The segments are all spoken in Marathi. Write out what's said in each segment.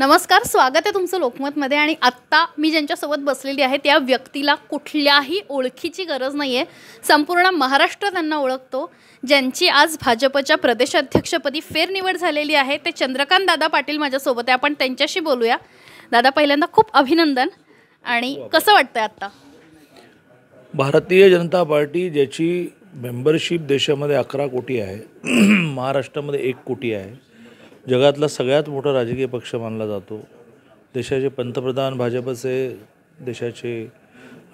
नमस्कार स्वागत आहे तुमचं लोकमतमध्ये आणि आत्ता मी ज्यांच्यासोबत बसलेली आहे त्या व्यक्तीला कुठल्याही ओळखीची गरज नाही आहे संपूर्ण महाराष्ट्र त्यांना ओळखतो ज्यांची आज भाजपच्या प्रदेशाध्यक्षपदी फेरनिवड झालेली आहे ते चंद्रकांत दादा पाटील माझ्यासोबत आहे आपण त्यांच्याशी बोलूया दादा पहिल्यांदा खूप अभिनंदन आणि हो, हो. कसं वाटतं आत्ता भारतीय जनता पार्टी ज्याची मेंबरशिप देशामध्ये अकरा कोटी आहे महाराष्ट्रामध्ये एक कोटी आहे जगातला सगळ्यात मोठा राजकीय पक्ष मानला जातो देशाचे पंतप्रधान भाजपचे देशाचे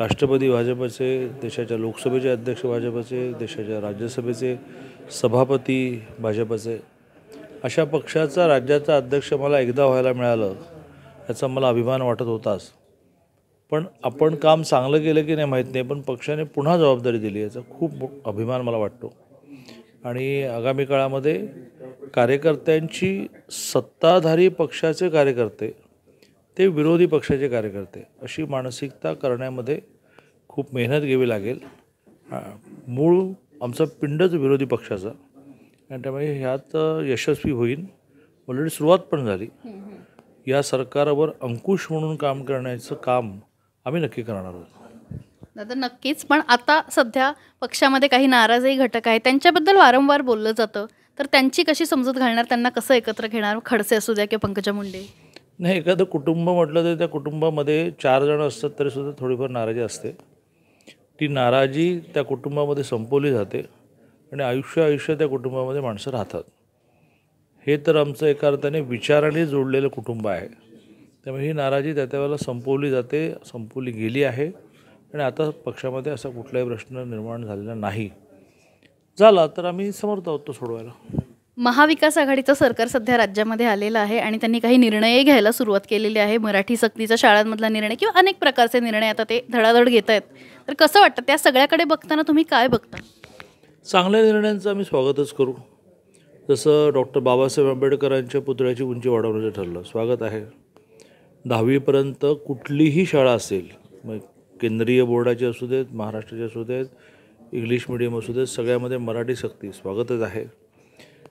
राष्ट्रपती भाजपचे देशाच्या लोकसभेचे अध्यक्ष भाजपचे देशाच्या राज्यसभेचे सभापती भाजपचे अशा पक्षाचा राज्याचा अध्यक्ष मला एकदा व्हायला मिळालं याचा मला अभिमान वाटत होताच पण आपण काम चांगलं केलं की नाही माहीत नाही पण पक्षाने पुन्हा जबाबदारी दिली याचा खूप अभिमान मला वाटतो आणि आगामी काळामध्ये कार्यकर्त्यांची सत्ताधारी पक्षाचे कार्यकर्ते ते विरोधी पक्षाचे कार्यकर्ते अशी मानसिकता करण्यामध्ये खूप मेहनत घ्यावी लागेल मूळ आमचा पिंडच विरोधी पक्षाचा आणि त्यामुळे ह्यात यशस्वी होईल ऑलरेडी सुरुवात पण झाली या सरकारवर अंकुश म्हणून काम करण्याचं काम आम्ही नक्की करणार आहोत दादा नक्कीच पण आता सध्या पक्षामध्ये काही नाराजही घटक आहेत त्यांच्याबद्दल वारंवार बोललं जातं तर त्यांची कशी समजूत घालणार त्यांना कसं एकत्र घेणार खडसे असू द्या किंवा पंकजा मुंडे नाही एखादं कुटुंब म्हटलं तर त्या कुटुंबामध्ये चार जण असतात तरीसुद्धा थोडीफार नाराजी असते ती नाराजी त्या कुटुंबामध्ये संपवली जाते आणि आयुष्य आयुष्य त्या कुटुंबामध्ये माणसं राहतात हे तर आमचं एका अर्थाने विचाराने जोडलेलं कुटुंब आहे त्यामुळे ही नाराजी त्या त्यावेळेला संपवली जाते संपवली गेली आहे आणि आता पक्षामध्ये असा कुठलाही प्रश्न निर्माण झालेला नाही झाला तर आम्ही समर्थ आहोत तो सोडवायला महाविकास आघाडीचं सरकार सध्या राज्यामध्ये आलेलं आहे आणि त्यांनी काही निर्णयही घ्यायला सुरुवात केलेली आहे मराठी सक्तीचा शाळांमधला निर्णय किंवा अनेक प्रकारचे निर्णय आता ते धडाधड घेत आहेत तर कसं वाटतं त्या सगळ्याकडे बघताना तुम्ही काय बघता चांगल्या निर्णयांचं आम्ही स्वागतच करू जसं डॉक्टर बाबासाहेब आंबेडकरांच्या पुतळ्याची उंची वाढवण्याचं ठरलं स्वागत आहे दहावीपर्यंत कुठलीही शाळा असेल मग केंद्रीय बोर्डाचे असू देत महाराष्ट्राचे असू देत इंग्लिश मिडियम असू देत सगळ्यामध्ये मराठी सक्ती स्वागतच आहे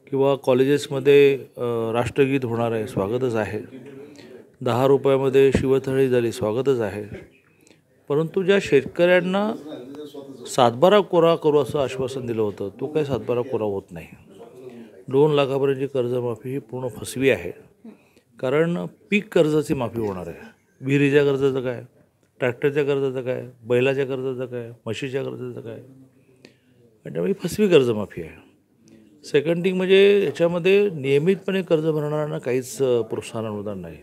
किंवा कॉलेजेसमध्ये राष्ट्रगीत होणार आहे स्वागतच आहे दहा रुपयामध्ये शिवथळी झाली स्वागतच आहे परंतु ज्या शेतकऱ्यांना सातबारा कोरा करू असं आश्वासन दिलं होतं तो काही सातबारा कोरा होत नाही दोन लाखापर्यंतची कर्जमाफी ही पूर्ण फसवी आहे कारण पीक कर्जाची माफी होणार आहे विहिरीच्या कर्जाचं काय ट्रॅक्टरच्या कर्जाचं काय बैलाच्या कर्जाचं काय म्हशीच्या कर्जाचं काय आणि त्यामुळे फसवी कर्जमाफी आहे सेकंड थिंग म्हणजे याच्यामध्ये नियमितपणे कर्ज भरणाऱ्यांना काहीच प्रोत्साहन अनुदान नाही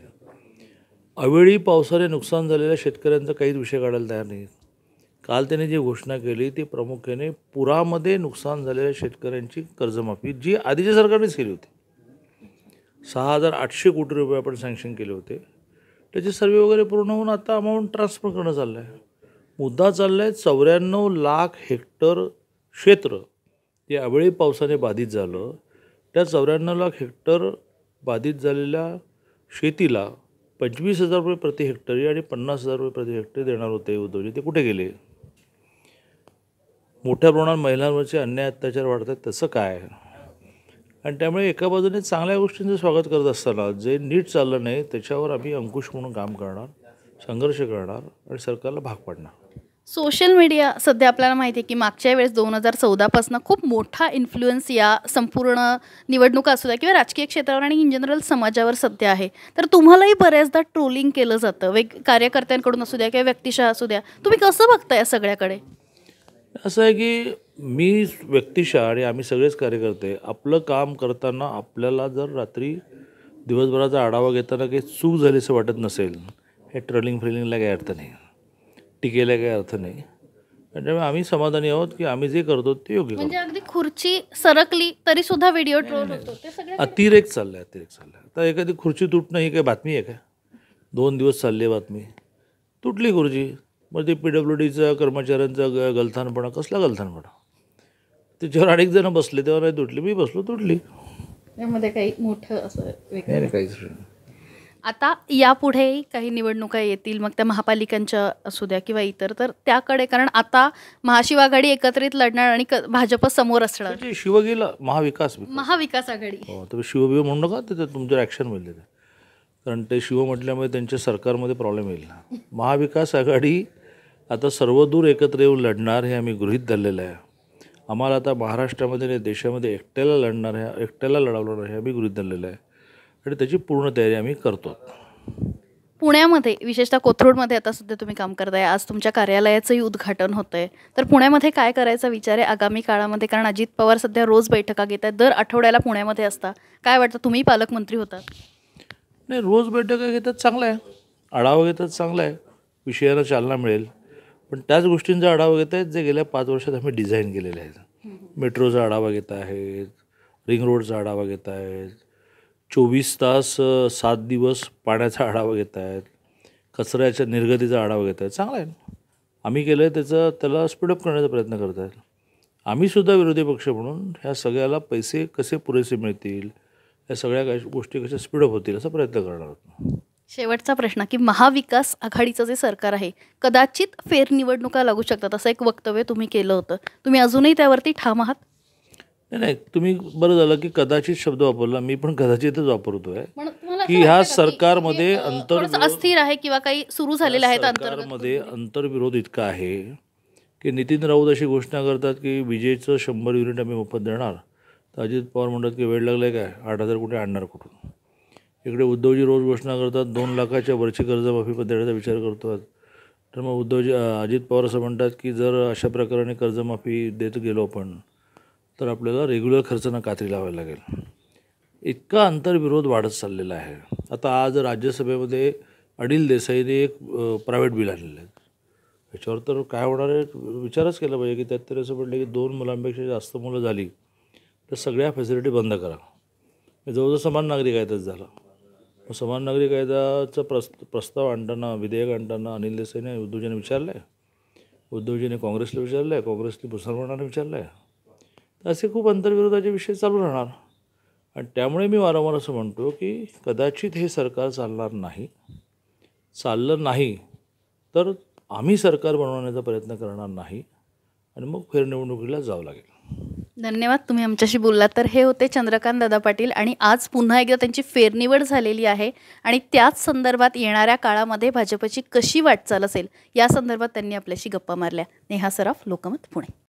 अवेळी पावसाने नुकसान झालेल्या शेतकऱ्यांचा काहीच विषय काढायला तयार नाही काल त्यांनी जी घोषणा केली ती प्रामुख्याने पुरामध्ये नुकसान झालेल्या शेतकऱ्यांची कर्जमाफी जी आधीच्या सरकारनेच केली होती सहा हजार आठशे कोटी रुपये आपण सँक्शन केले होते त्याची सर्वे वगैरे पूर्ण होऊन आता अमाऊंट ट्रान्सफर करणं चाललं आहे मुद्दा चालला आहे चौऱ्याण्णव लाख हेक्टर क्षेत्र ते अवेळी पावसाने बाधित झालं त्या चौऱ्याण्णव लाख हेक्टर बाधित झालेल्या शेतीला पंचवीस हजार रुपये प्रति हेक्टरी आणि पन्नास हजार रुपये प्रति हेक्टरी देणार होते उद्धवजी ते कुठे गेले मोठ्या प्रमाणात महिलांवरचे अन्याय अत्याचार वाढत आहेत तसं काय आणि त्यामुळे एका बाजूने चांगल्या गोष्टींचं स्वागत करत असताना जे नीट चाललं नाही त्याच्यावर आम्ही अंकुश म्हणून काम करणार संघर्ष करणार आणि सरकारला भाग पाडणार सोशल मीडिया सध्या आपल्याला माहिती आहे की मागच्या वेळेस दोन हजार चौदापासून खूप मोठा इन्फ्लुएन्स या संपूर्ण निवडणुका असू द्या किंवा राजकीय क्षेत्रावर आणि इन जनरल समाजावर सध्या आहे तर तुम्हालाही बऱ्याचदा ट्रोलिंग केलं जातं वेग कार्यकर्त्यांकडून असू द्या किंवा व्यक्तिशः असू द्या तुम्ही कसं बघता या सगळ्याकडे असं आहे की मी व्यक्तिशः आणि आम्ही सगळेच कार्यकर्ते आपलं काम करताना आपल्याला जर रात्री दिवसभराचा आढावा घेताना काही चूक झाली असं वाटत नसेल हे ट्रलिंग फ्रिलिंगला काही अर्थ नाही टिकेला काही अर्थ नाही त्यामुळे आम्ही समाधानी आहोत की आम्ही जे करतो ते योग्य म्हणजे अगदी खुर्ची सरकली तरी सुद्धा व्हिडिओ ट्रोल होतो ते अतिरेक चाललाय अतिरेक चाललाय आता एखादी खुर्ची तुटणं ही काही बातमी आहे का दोन दिवस चालली आहे बातमी तुटली खुर्ची मग ते पी डब्ल्यू डीचा कर्मचाऱ्यांचा ग गलथानपणा कसला गलथानपणा त्याच्यावर अनेक जण बसले तेव्हा नाही तुटली मी बसलो तुटली त्यामध्ये काही मोठं असं नाही आता यापुढे काही निवडणुका येतील मग त्या महापालिकांच्या असू द्या किंवा इतर तर त्याकडे कारण आता महाशिव आघाडी एकत्रित लढणार आणि भाजप समोर असणार शिवगेला महाविकास महाविकास आघाडी हो, तुम्ही शिवबी म्हणू नका तिथे तुमच्यावर ॲक्शन मिळते कारण ते शिव म्हटल्यामुळे त्यांच्या सरकारमध्ये प्रॉब्लेम येईल महाविकास आघाडी आता सर्वदूर एकत्र येऊन लढणार हे आम्ही गृहित धरलेलं आहे आम्हाला आता महाराष्ट्रामध्ये आणि देशामध्ये एकट्याला आहे एकट्याला लढवणार आहे आम्ही गृहित धरलेलं आहे आणि त्याची पूर्ण तयारी आम्ही करतो पुण्यामध्ये विशेषतः कोथरूडमध्ये आता सध्या तुम्ही काम करताय आज तुमच्या कार्यालयाचंही उद्घाटन आहे तर पुण्यामध्ये काय करायचा विचार आहे आगामी काळामध्ये कारण अजित पवार सध्या रोज बैठका घेत आहेत दर आठवड्याला पुण्यामध्ये असता काय वाटतं तुम्ही पालकमंत्री होता नाही रोज बैठका घेतात चांगलं आहे आढावा घेतात चांगला आहे विषयाला चालना मिळेल पण त्याच गोष्टींचा आढावा घेत आहेत जे गेल्या पाच वर्षात आम्ही डिझाईन केलेले आहेत मेट्रोचा आढावा घेत आहेत रिंग रोडचा आढावा घेत आहेत चोवीस तास सात दिवस पाण्याचा आढावा घेत आहेत कचऱ्याच्या निर्गतीचा आढावा घेत आहेत चांगला आहे आम्ही केलं आहे त्याचा त्याला स्पीडअप करण्याचा प्रयत्न करत आहेत आम्हीसुद्धा विरोधी पक्ष म्हणून ह्या सगळ्याला पैसे कसे पुरेसे मिळतील या सगळ्या गोष्टी कशा स्पीडअप होतील असा प्रयत्न करणार आहोत शेवटचा प्रश्न की महाविकास आघाडीचं जे सरकार आहे कदाचित फेरनिवडणुका लागू शकतात असं एक वक्तव्य तुम्ही केलं होतं तुम्ही अजूनही त्यावरती ठाम आहात नाही नाही तुम्ही बरं झालं की कदाचित शब्द वापरला मी पण कदाचितच वापरतोय की ह्या सरकारमध्ये अंतर अस्थिर आहे किंवा काही सुरू झालेलं आहे सरकारमध्ये अंतर्विरोध इतका आहे की नितीन राऊत अशी घोषणा करतात की विजेचं शंभर युनिट आम्ही मोफत देणार तर अजित पवार म्हणतात की वेळ लागलाय काय आठ हजार कुठे आणणार कुठून इकडे उद्धवजी रोज घोषणा करतात दोन लाखाच्या वरची कर्जमाफी देण्याचा विचार करतो तर मग उद्धवजी अजित पवार असं म्हणतात की जर अशा प्रकाराने कर्जमाफी देत गेलो आपण तर आपल्याला रेग्युलर खर्चांना कात्री लावायला लागेल इतका अंतर्विरोध वाढत चाललेला आहे आता आज राज्यसभेमध्ये अनिल देसाईने एक प्रायव्हेट बिल आणलेलं आहे याच्यावर तर काय होणार आहे विचारच केला पाहिजे की त्यात तरी असं म्हटलं की दोन मुलांपेक्षा जास्त मुलं झाली तर सगळ्या फॅसिलिटी बंद करा जवळजवळ समान नागरिक आहे तसं झाला समान नागरी कायद्याचा प्रस् प्रस्ताव आणताना विधेयक आणताना अनिल देसाईने उद्धवजीने विचारलं आहे उद्धवजीने काँग्रेसला विचारलं आहे काँग्रेसने मुसलमानांना विचारलं आहे तर असे खूप अंतर्विरोधाचे विषय चालू राहणार आणि त्यामुळे मी वारंवार असं म्हणतो की कदाचित हे सरकार चालणार नाही चाललं नाही तर आम्ही सरकार बनवण्याचा प्रयत्न करणार नाही आणि मग फेरनिवडणुकीला जावं लागेल धन्यवाद तुम्ही आमच्याशी बोललात तर हे होते चंद्रकांत दादा पाटील आणि आज पुन्हा एकदा त्यांची फेरनिवड झालेली आहे आणि त्याच संदर्भात येणाऱ्या काळामध्ये भाजपची कशी वाटचाल असेल या संदर्भात त्यांनी आपल्याशी गप्पा मारल्या नेहा सराफ लोकमत पुणे